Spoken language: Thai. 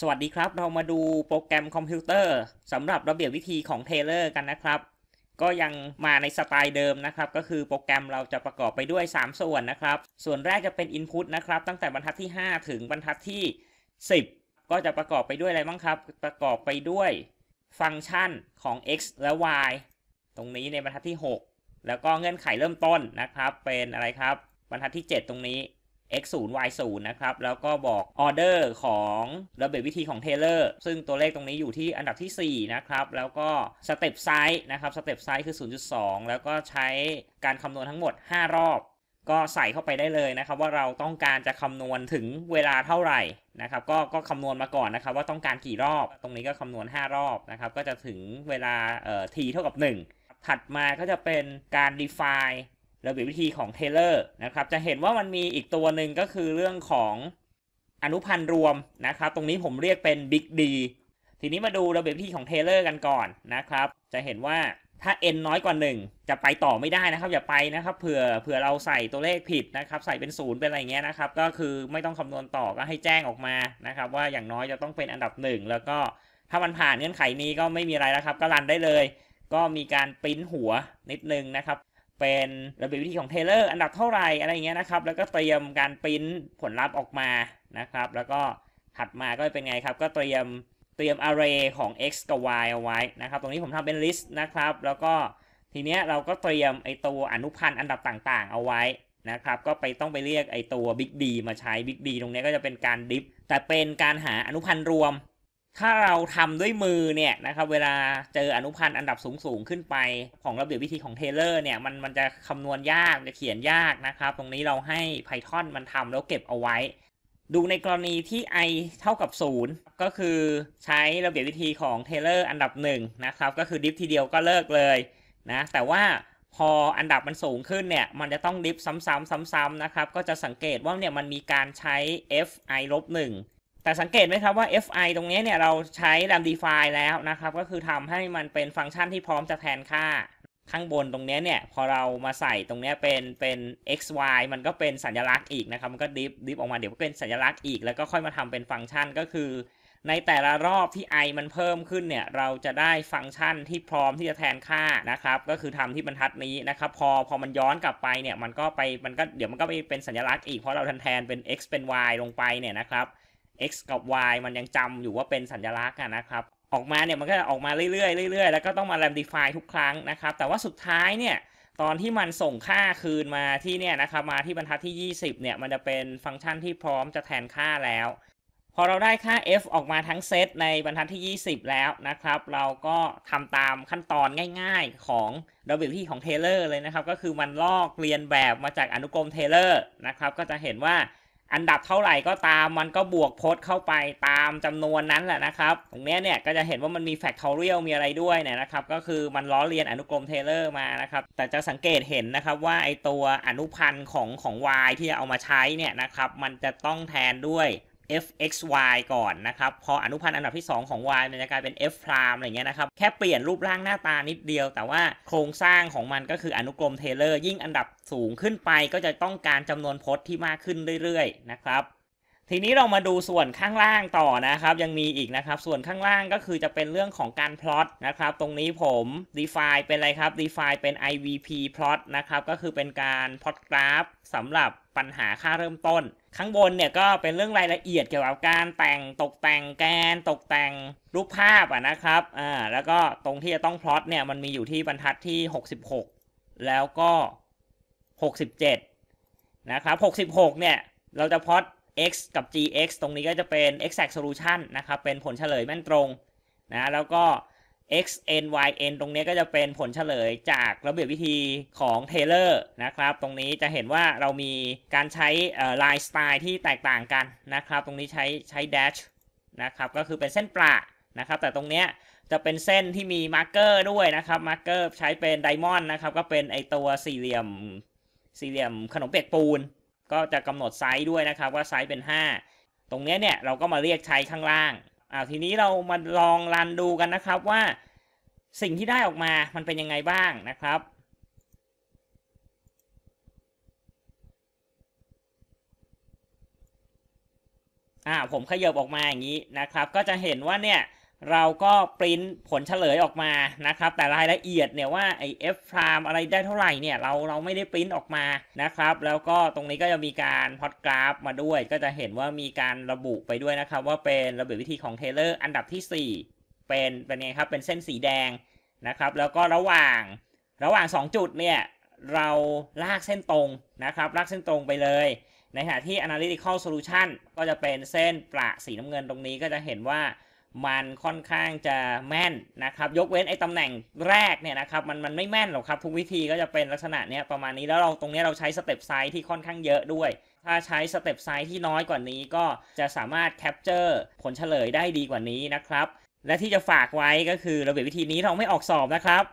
สวัสดีครับ เรามาดูโปรแกรมคอมพิวเตอร์สำหรับระเบียบวิธีของเทเลอร์กันนะครับ ก็ยังมาในสไตล์เดิมนะครับ ก็คือโปรแกรมเราจะประกอบไปด้วย 3 ส่วนนะครับ ส่วนแรกจะเป็น Input นะครับ ตั้งแต่บรรทัดที่ 5 ถึงบรรทัดที่ 10 ก็จะประกอบไปด้วยอะไรบ้างครับ ประกอบไปด้วยฟังก์ชันของ x และ y ตรงนี้ในบรรทัดที่ 6 แล้วก็เงื่อนไขเริ่มต้นนะครับ เป็นอะไรครับบรรทัดที่ 7 ตรงนี้ x 0 y 0นะครับ แล้วก็บอกออเดอร์ของระเบียบวิธีของเทเลอร์ ซึ่งตัวเลขตรงนี้อยู่ที่อันดับที่4นะครับ แล้วก็สเต็ปไซส์นะครับ สเต็ปไซส์คือ 0.2 แล้วก็ใช้การคำนวณทั้งหมด 5 รอบ ก็ใส่เข้าไปได้เลยนะครับว่าเราต้องการจะคำนวณถึงเวลาเท่าไหร่นะครับ ก็ก็คำนวณมาก่อนนะครับว่าต้องการกี่รอบ ตรงนี้ก็คำนวณ 5 รอบนะครับ ก็จะถึงเวลาเอ่อ t เท่ากับ1ถัดมาก็จะเป็นการ define ระเบียบวิธีของเทเลอร์นะครับ จะเห็นว่ามันมีอีกตัวหนึ่งก็คือเรื่องของอนุพันธ์รวมนะครับ ตรงนี้ผมเรียกเป็น Big D ทีนี้มาดูระเบียบวิธีของเทเลอร์กันก่อนนะครับ จะเห็นว่าถ้า n น้อยกว่า 1 จะไปต่อไม่ได้นะครับ อย่าไปนะครับ เผื่อเผื่อเราใส่ตัวเลขผิดนะครับ ใส่เป็น0เป็นอะไรเงี้ยนะครับ ก็คือไม่ต้องคำนวณต่อก็ให้แจ้งออกมานะครับ ว่าอย่างน้อยจะต้องเป็นอันดับ 1 แล้วก็ถ้ามันผ่านเงื่อนไขนี้ก็ไม่มีอะไรแล้วครับก็รันได้เลย ก็มีการปริ้นหัวนิดนึงนะครับเป็นระเบียบวิธีของเทเลอร์อันดับเท่าไหร่อะไรเงี้ยนะครับ แล้วก็เตรียมการปริ้นผลลัพธ์ออกมานะครับ แล้วก็ถัดมาก็เป็นไงครับ ก็เตรียมเตรียมอาร์เรย์ของ x กับ y เอาไว้นะครับ ตรงนี้ผมทำเป็นลิสต์นะครับ แล้วก็ ทีเนี้ยเราก็เตรียมไอตัวอนุพันธ์อันดับต่างๆ เอาไว้นะครับ ก็ไปต้องไปเรียกไอตัว big d มาใช้ big d ตรงนี้ก็จะเป็นการดิฟ แต่เป็นการหาอนุพันธ์รวมถ้าเราทำด้วยมือเนี่ยนะครับเวลาเจออนุพันธ์อันดับสูงสูงขึ้นไป ของระเบียบวิธีของเทเลอร์เนี่ยมันมันจะคำนวณยากจะเขียนยากนะครับตรงนี้เราให้ Python มันทำแล้วเก็บเอาไว้ ดูในกรณีที่ i เท่ากับ 0 ก็คือใช้ระเบียบวิธีของเทเลอร์อันดับ1นะครับก็คือดิฟทีเดียวก็เลิกเลยนะแต่ว่าพออันดับมันสูงขึ้นเนี่ยมันจะต้องดิฟซ้ำๆซ้ำๆนะครับก็จะสังเกตว่าเนี่ยมันมีการใช้ f i ลบ1แต่สังเกตไหมครับว่า fi ตรงนี้เนี่ยเราใช้ l a m b define a d แล้วนะครับก็คือทำให้มันเป็นฟังก์ชันที่พร้อมจะแทนค่าข้างบนตรงนี้เนี่ย พอเรามาใส่ตรงนี้เป็นเป็น x y มันก็เป็นสัญลักษณ์อีกนะครับมันก็ดิฟดิฟออกมาเดี๋ยวก็เป็นสัญลักษณ์อีก แล้วก็ค่อยมาทำเป็นฟังก์ชันก็คือ ในแต่ละรอบที่ i มันเพิ่มขึ้นเนี่ยเราจะได้ฟังก์ชันที่พร้อมที่จะแทนค่านะครับก็คือทำที่บรรทัดนี้นะครับพอพอมันย้อนกลับไปเนี่ยมันก็ไปมันก็เดี๋ยวมันก็ไปเป็นสัญลักษณ์อีก เพราะเราแทนแทนเป็น x เป็น y ลงไปเนี่ยนะครับ x กับ y มันยังจำอยู่ว่าเป็นสัญลักษณ์นะครับ ออกมาเนี่ย มันก็จะออกมาเรื่อยๆเรื่อยๆ แล้วก็ต้องมาแรมดิฟายทุกครั้งนะครับ แต่ว่าสุดท้ายเนี่ยตอนที่มันส่งค่าคืนมาที่เนี่ยนะครับมาที่บรรทัดที่ 20เนี่ยมันจะเป็นฟังก์ชันที่พร้อมจะแทนค่าแล้ว พอเราได้ค่า f ออกมาทั้งเซตในบรรทัดที่ 20 แล้วนะครับเราก็ทำตามขั้นตอนง่าย ๆของระเบบที่ของเทเลอร์เลยนะครับก็คือมันลอกเรียนแบบมาจากอนุกรมเทเลอร์นะครับก็จะเห็นว่าอันดับเท่าไหร่ก็ตามมันก็บวกโพสเข้าไปตามจำนวนนั้นแหละนะครับตรงนี้เนี่ยก็จะเห็นว่ามันมีแฟกทอเรียลมีอะไรด้วยเนี่ยนะครับก็คือมันล้อเลียนอนุกรมเทเลอร์มานะครับแต่จะสังเกตเห็นนะครับว่าไอตัวอนุพันธ์ของของ y ที่จะเอามาใช้เนี่ยนะครับมันจะต้องแทนด้วย fxy ก่อนนะครับพออนุพันธ์อันดับที่ 2 ของ y มันจะกลายเป็น f พรามอะไรเงี้ยนะครับแค่เปลี่ยนรูปร่างหน้าตานิดเดียว แต่ว่าโครงสร้างของมันก็คืออนุกรมเทเลอร์ยิ่งอันดับสูงขึ้นไปก็จะต้องการจำนวนพจน์ที่มากขึ้นเรื่อยๆ นะครับทีนี้เรามาดูส่วนข้างล่างต่อนะครับยังมีอีกนะครับส่วนข้างล่างก็คือจะเป็นเรื่องของการพลอตนะครับตรงนี้ผม define เป็นอะไรครับ define เป็น IVP plot นะครับก็คือเป็นการพลอตกราฟสำหรับปัญหาค่าเริ่มต้น ข้างบนเนี่ยก็เป็นเรื่องรายละเอียดเกี่ยวกับการแต่งตกแต่งแกนตกแต่งรูปภาพอ่ะนะครับอ่าแล้วก็ตรงที่จะต้องพลอตเนี่ยมันมีอยู่ที่บรรทัดที่ 66 แล้วก็ 67นะครับ66เนี่ยเราจะพลอต x กับ gx ตรงนี้ก็จะเป็น exact solution นะครับ เป็นผลเฉลยแม่นตรงนะ แล้วก็ x n y n ตรงนี้ก็จะเป็นผลเฉลยจากระเบียบวิธีของเทเลอร์นะครับ ตรงนี้จะเห็นว่าเรามีการใช้ลายสไตล์ที่แตกต่างกันนะครับ ตรงนี้ใช้ใช้ dash นะครับ ก็คือเป็นเส้นประนะครับ แต่ตรงเนี้ยจะเป็นเส้นที่มีมาร์กเกอร์ด้วยนะครับมาร์กเกอร์ใช้เป็นไดมอนด์นะครับ ก็เป็นไอตัวสี่เหลี่ยมสี่เหลี่ยมขนมเปียกปูนก็จะกำหนดไซส์ด้วยนะครับว่าไซส์เป็น 5 ตรงนี้เนี่ยเราก็มาเรียกใช้ข้างล่าง อ่าทีนี้เรามาลองรันดูกันนะครับว่าสิ่งที่ได้ออกมามันเป็นยังไงบ้างนะครับ อ่าผมขยับออกมาอย่างนี้นะครับก็จะเห็นว่าเนี่ยเราก็ปริ้นผลเฉลยออกมานะครับแต่รายละเอียดเนี่ยว่า ไอเอฟพรามอะไรได้เท่าไหร่เนี่ยเราเราไม่ได้ปริ้นออกมานะครับแล้วก็ตรงนี้ก็จะมีการพอดกราฟมาด้วย ก็จะเห็นว่ามีการระบุไปด้วยนะครับ ว่าเป็นระเบียบวิธีของเทเลอร์อันดับที่ 4 เป็นเป็นไงครับเป็นเส้นสีแดงนะครับแล้วก็ระหว่างระหว่าง2จุดเนี่ยเราลากเส้นตรงนะครับลากเส้นตรงไปเลย ในขณะที่ analytical solution ก็จะเป็นเส้นประสีน้ำเงินตรงนี้ก็จะเห็นว่ามันค่อนข้างจะแม่นนะครับ ยกเว้นไอ้ตำแหน่งแรกเนี่ยนะครับ มันมันไม่แม่นหรอกครับทุกวิธีก็จะเป็นลักษณะเนี้ยประมาณนี้แล้วเราตรงนี้เราใช้สเต็ปไซส์ที่ค่อนข้างเยอะด้วย ถ้าใช้สเต็ปไซส์ที่น้อยกว่านี้ก็จะสามารถแคปเจอร์ผลเฉลยได้ดีกว่านี้นะครับ และที่จะฝากไว้ก็คือระเบียบวิธีนี้เราไม่ออกสอบนะครับ